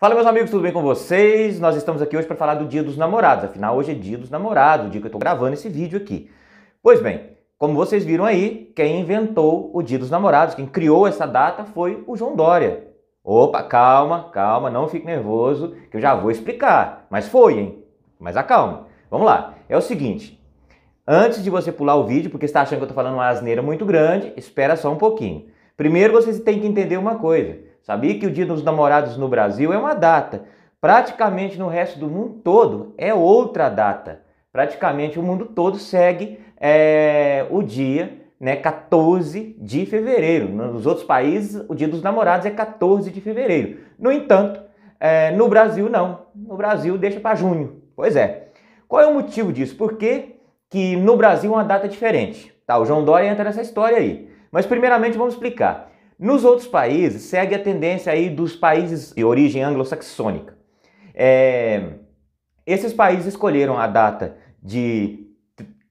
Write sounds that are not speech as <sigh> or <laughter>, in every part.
Fala meus amigos, tudo bem com vocês? Nós estamos aqui hoje para falar do Dia dos Namorados. Afinal, hoje é Dia dos Namorados, o dia que eu estou gravando esse vídeo aqui. Pois bem, como vocês viram aí, quem inventou o Dia dos Namorados, quem criou essa data foi o João Dória. Opa, calma, calma, não fique nervoso, que eu já vou explicar. Mas foi, hein? Mas acalma. Vamos lá. É o seguinte, antes de você pular o vídeo, porque está achando que eu estou falando uma asneira muito grande, espera só um pouquinho. Primeiro vocês têm que entender uma coisa Sabia que o Dia dos Namorados no Brasil é uma data. Praticamente no resto do mundo todo é outra data. Praticamente o mundo todo segue é, o dia né, 14 de fevereiro. Nos outros países, o Dia dos Namorados é 14 de fevereiro. No entanto, é, no Brasil não. No Brasil deixa para junho. Pois é. Qual é o motivo disso? Por que, que no Brasil é uma data diferente? Tá, o João Dória entra nessa história aí. Mas primeiramente vamos explicar. Nos outros países, segue a tendência aí dos países de origem anglo-saxônica. É, esses países escolheram a data de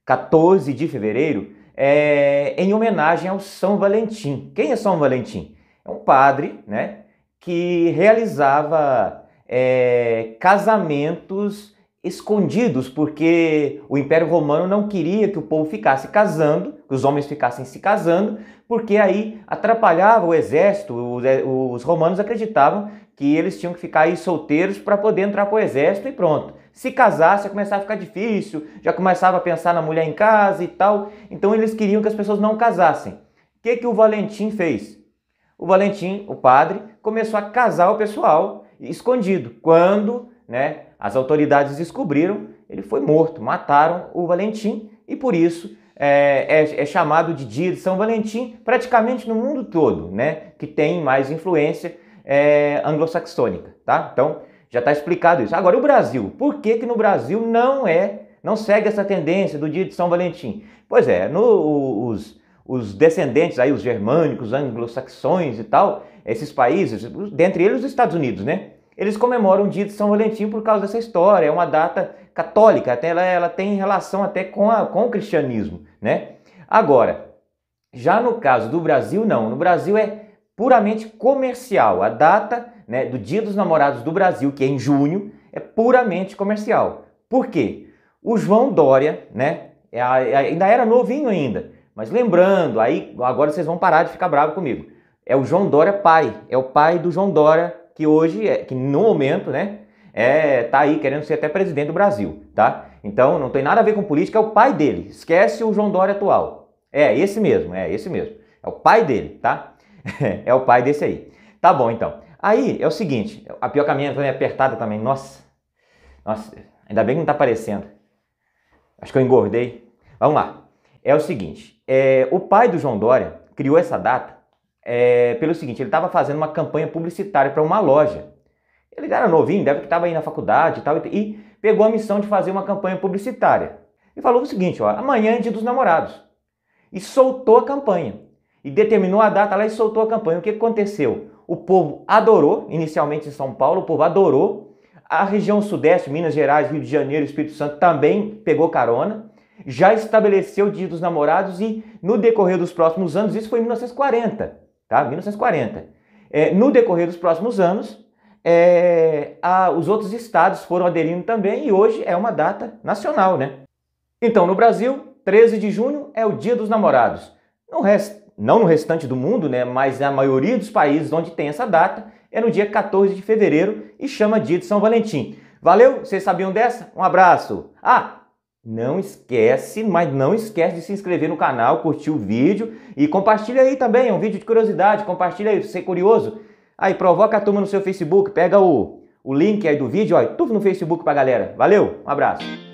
14 de fevereiro é, em homenagem ao São Valentim. Quem é São Valentim? É um padre né, que realizava é, casamentos escondidos, porque o Império Romano não queria que o povo ficasse casando, que os homens ficassem se casando, porque aí atrapalhava o exército. Os, romanos acreditavam que eles tinham que ficar aí solteiros para poder entrar para o exército e pronto. Se casasse, começava a ficar difícil, já começava a pensar na mulher em casa e tal. Então eles queriam que as pessoas não casassem. O que, que o Valentim fez? O Valentim, o padre, começou a casar o pessoal escondido. Quando, né, as autoridades descobriram, ele foi morto, mataram o Valentim e por isso é, é, é chamado de Dia de São Valentim praticamente no mundo todo, né? Que tem mais influência é, anglo-saxônica, tá? Então já está explicado isso. Agora o Brasil, por que que no Brasil não é, não segue essa tendência do Dia de São Valentim? Pois é, no, os, os descendentes aí, os germânicos, anglo-saxões e tal, esses países, dentre eles os Estados Unidos, né? eles comemoram o dia de São Valentim por causa dessa história. É uma data católica, até ela, ela tem relação até com, a, com o cristianismo, né? Agora, já no caso do Brasil, não. No Brasil é puramente comercial. A data né, do Dia dos Namorados do Brasil, que é em junho, é puramente comercial. Por quê? O João Dória, né? É é ainda era novinho ainda, mas lembrando, aí agora vocês vão parar de ficar bravo comigo. É o João Dória pai, é o pai do João Dória que hoje, é, que no momento, né, é, tá aí querendo ser até presidente do Brasil, tá? Então não tem nada a ver com política, é o pai dele. Esquece o João Dória atual. É, esse mesmo, é esse mesmo. É o pai dele, tá? <laughs> é o pai desse aí. Tá bom, então. Aí é o seguinte, a pior caminha também apertada também. Nossa, nossa, ainda bem que não tá aparecendo. Acho que eu engordei. Vamos lá. É o seguinte, é, o pai do João Dória criou essa data é, pelo seguinte: ele estava fazendo uma campanha publicitária para uma loja. Ele era novinho, deve que estava aí na faculdade e tal, e pegou a missão de fazer uma campanha publicitária. E falou o seguinte: ó, amanhã é dia dos namorados. E soltou a campanha. E determinou a data lá e soltou a campanha. O que aconteceu? O povo adorou, inicialmente em São Paulo, o povo adorou. A região Sudeste, Minas Gerais, Rio de Janeiro, Espírito Santo também pegou carona. Já estabeleceu o Dia dos Namorados e, no decorrer dos próximos anos, isso foi em 1940 tá? 1940. É, no decorrer dos próximos anos, é, a, os outros estados foram aderindo também e hoje é uma data nacional, né? Então, no Brasil, 13 de junho é o Dia dos Namorados. No rest, não no restante do mundo, né? Mas na maioria dos países onde tem essa data é no dia 14 de fevereiro e chama Dia de São Valentim. Valeu? Vocês sabiam dessa? Um abraço. Ah, não esquece, mas não esquece de se inscrever no canal, curtir o vídeo e compartilha aí também, é um vídeo de curiosidade, compartilha aí, é curioso. Aí provoca a turma no seu Facebook, pega o, o link aí do vídeo, ó, tudo no Facebook pra galera. Valeu, um abraço.